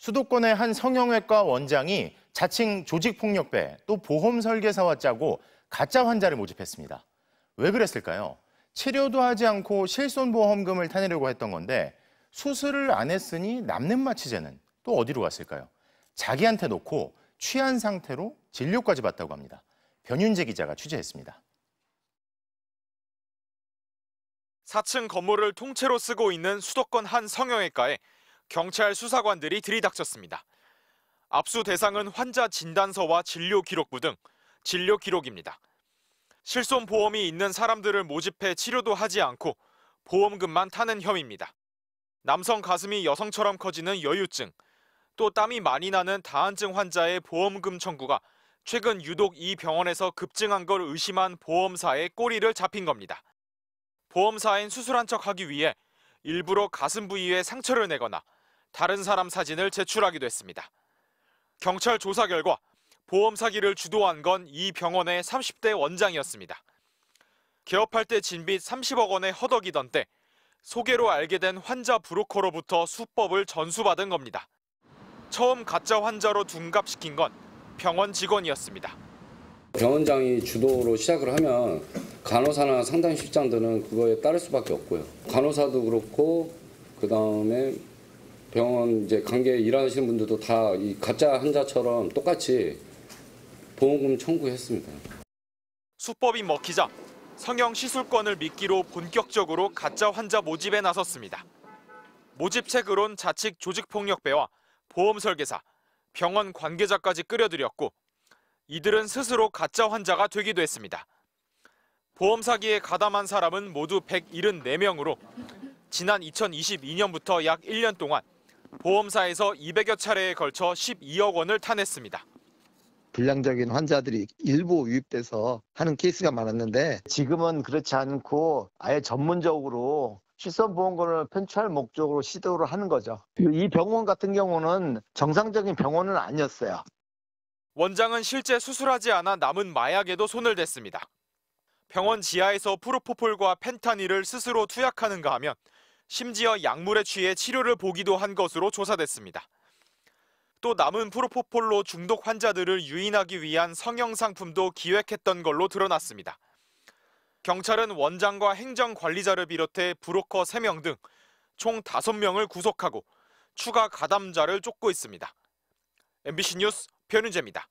수도권의 한 성형외과 원장이 자칭 조직폭력배 또 보험 설계사와 짜고 가짜 환자를 모집했습니다. 왜 그랬을까요? 치료도 하지 않고 실손보험금을 타내려고 했던 건데 수술을 안 했으니 남는 마취제는 또 어디로 갔을까요? 자기한테 놓고 취한 상태로 진료까지 받다고 합니다. 변윤재 기자가 취재했습니다. 4층 건물을 통째로 쓰고 있는 수도권 한 성형외과에 경찰 수사관들이 들이닥쳤습니다. 압수 대상은 환자 진단서와 진료 기록부 등 진료 기록입니다. 실손 보험이 있는 사람들을 모집해 치료도 하지 않고 보험금만 타는 혐의입니다. 남성 가슴이 여성처럼 커지는 여유증, 또 땀이 많이 나는 다한증 환자의 보험금 청구가 최근 유독 이 병원에서 급증한 걸 의심한 보험사의 꼬리를 잡힌 겁니다. 보험사인 수술한 척 하기 위해 일부러 가슴 부위에 상처를 내거나 다른 사람 사진을 제출하기도 했습니다. 경찰 조사 결과 보험 사기를 주도한 건 이 병원의 30대 원장이었습니다. 개업할 때 진빚 30억 원에 허덕이던 때 소개로 알게 된 환자 브로커로부터 수법을 전수받은 겁니다. 처음 가짜 환자로 둔갑시킨 건 병원 직원이었습니다. 병원장이 주도로 시작을 하면 간호사나 상담 실장들은 그거에 따를 수밖에 없고요. 간호사도 그렇고 그다음에 병원 이제 관계 일하시는 분들도 다 이 가짜 환자처럼 똑같이 보험금 청구했습니다. 수법이 먹히자 성형 시술권을 믿기로 본격적으로 가짜 환자 모집에 나섰습니다. 모집책으론 자칫 조직폭력배와 보험 설계사, 병원 관계자까지 끌어들였고 이들은 스스로 가짜 환자가 되기도 했습니다. 보험 사기에 가담한 사람은 모두 174명으로 지난 2022년부터 약 1년 동안 보험사에서 200여 차례에 걸쳐 12억 원을 타냈습니다. 불량적인 환자들이 일부 유입돼서 하는 케이스가 많았는데 지금은 그렇지 않고 아예 전문적으로 실손보험권을 편취할 목적으로 시도를 하는 거죠. 이 병원 같은 경우는 정상적인 병원은 아니었어요. 원장은 실제 수술하지 않아 남은 마약에도 손을 댔습니다. 병원 지하에서 프로포폴과 펜타닐을 스스로 투약하는가 하면 심지어 약물에 취해 치료를 보기도 한 것으로 조사됐습니다. 또 남은 프로포폴로 중독 환자들을 유인하기 위한 성형 상품도 기획했던 걸로 드러났습니다. 경찰은 원장과 행정 관리자를 비롯해 브로커 3명 등 총 5명을 구속하고 추가 가담자를 쫓고 있습니다. MBC 뉴스 변윤재입니다.